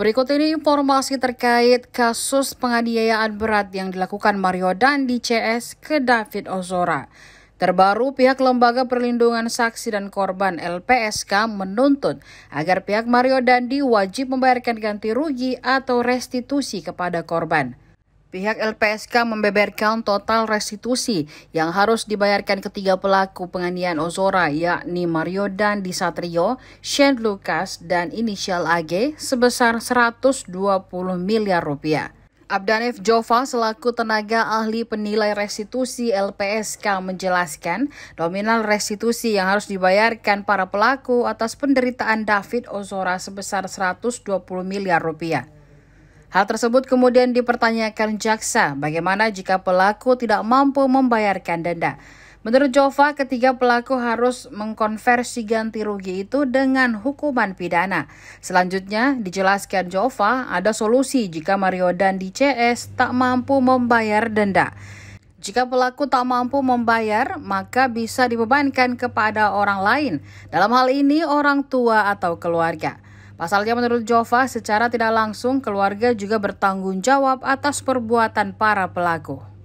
Berikut ini informasi terkait kasus penganiayaan berat yang dilakukan Mario Dandi CS ke David Ozora. Terbaru, pihak Lembaga Perlindungan Saksi dan Korban LPSK menuntut agar pihak Mario Dandi wajib membayarkan ganti rugi atau restitusi kepada korban. Pihak LPSK membeberkan total restitusi yang harus dibayarkan ketiga pelaku penganiayaan Ozora yakni Mario dan Disatrio, Shane Lucas, dan inisial AG sebesar 120 miliar rupiah. Abdanif Jova selaku tenaga ahli penilai restitusi LPSK menjelaskan nominal restitusi yang harus dibayarkan para pelaku atas penderitaan David Ozora sebesar 120 miliar rupiah. Hal tersebut kemudian dipertanyakan jaksa, bagaimana jika pelaku tidak mampu membayarkan denda. Menurut Jova, ketiga pelaku harus mengkonversi ganti rugi itu dengan hukuman pidana. Selanjutnya, dijelaskan Jova, ada solusi jika Mario Dandi CS tak mampu membayar denda. Jika pelaku tak mampu membayar, maka bisa dibebankan kepada orang lain. Dalam hal ini, orang tua atau keluarga. Pasalnya menurut Jova, secara tidak langsung keluarga juga bertanggung jawab atas perbuatan para pelaku.